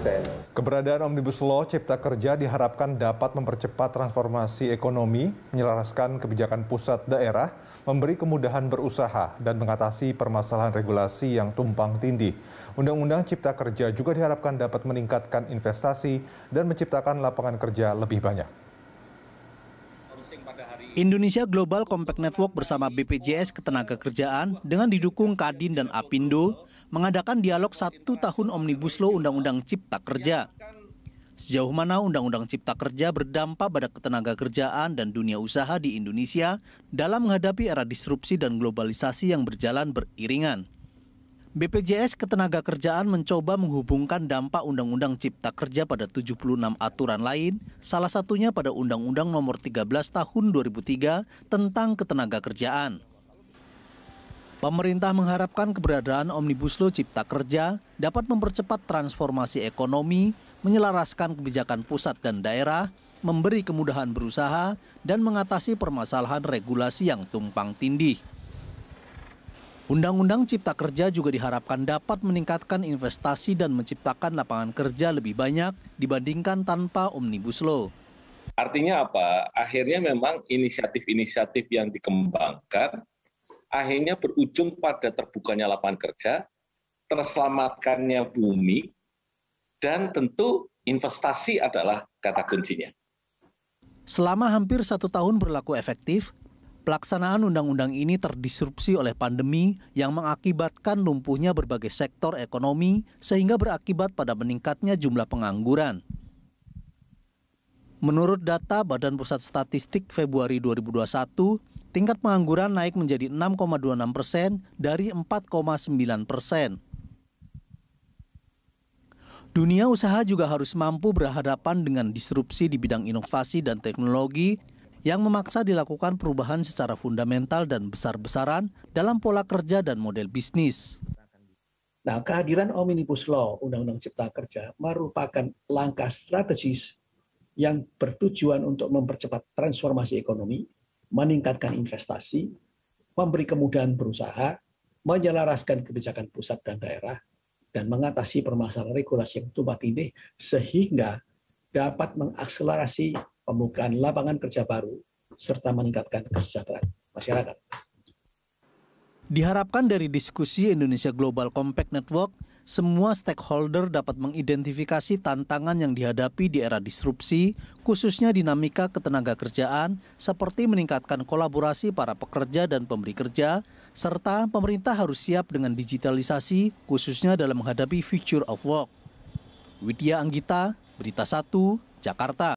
persen. Keberadaan Omnibus Law Cipta Kerja diharapkan dapat mempercepat transformasi ekonomi, menyelaraskan kebijakan pusat daerah, memberi kemudahan berusaha, dan mengatasi permasalahan regulasi yang tumpang tindih. Undang-Undang Cipta Kerja juga diharapkan dapat meningkatkan investasi dan menciptakan lapangan kerja lebih banyak. Indonesia Global Compact Network bersama BPJS Ketenagakerjaan dengan didukung Kadin dan Apindo mengadakan dialog satu tahun Omnibus Law Undang-Undang Cipta Kerja. Sejauh mana Undang-Undang Cipta Kerja berdampak pada ketenaga kerjaan dan dunia usaha di Indonesia dalam menghadapi era disrupsi dan globalisasi yang berjalan beriringan. BPJS Ketenaga Kerjaan mencoba menghubungkan dampak Undang-Undang Cipta Kerja pada 76 aturan lain, salah satunya pada Undang-Undang Nomor 13 Tahun 2003 tentang Ketenaga Kerjaan. Pemerintah mengharapkan keberadaan Omnibus Law Cipta Kerja dapat mempercepat transformasi ekonomi, menyelaraskan kebijakan pusat dan daerah, memberi kemudahan berusaha, dan mengatasi permasalahan regulasi yang tumpang tindih. Undang-undang Cipta Kerja juga diharapkan dapat meningkatkan investasi dan menciptakan lapangan kerja lebih banyak dibandingkan tanpa Omnibus Law. Artinya apa? Akhirnya memang inisiatif-inisiatif yang dikembangkan akhirnya berujung pada terbukanya lapangan kerja, terselamatkannya bumi, dan tentu investasi adalah kata kuncinya. Selama hampir satu tahun berlaku efektif, pelaksanaan undang-undang ini terdisrupsi oleh pandemi yang mengakibatkan lumpuhnya berbagai sektor ekonomi sehingga berakibat pada meningkatnya jumlah pengangguran. Menurut data Badan Pusat Statistik Februari 2021, Tingkat pengangguran naik menjadi 6,26 persen dari 4,9 persen. Dunia usaha juga harus mampu berhadapan dengan disrupsi di bidang inovasi dan teknologi yang memaksa dilakukan perubahan secara fundamental dan besar-besaran dalam pola kerja dan model bisnis. Nah, kehadiran Omnibus Law, Undang-Undang Cipta Kerja, merupakan langkah strategis yang bertujuan untuk mempercepat transformasi ekonomi, meningkatkan investasi, memberi kemudahan berusaha, menyelaraskan kebijakan pusat dan daerah, dan mengatasi permasalahan regulasi yang tumpah tindih sehingga dapat mengakselerasi pembukaan lapangan kerja baru serta meningkatkan kesejahteraan masyarakat. Diharapkan dari diskusi Indonesia Global Compact Network, semua stakeholder dapat mengidentifikasi tantangan yang dihadapi di era disrupsi, khususnya dinamika ketenaga kerjaan, seperti meningkatkan kolaborasi para pekerja dan pemberi kerja, serta pemerintah harus siap dengan digitalisasi, khususnya dalam menghadapi future of work. Widya Anggita, Berita 1, Jakarta.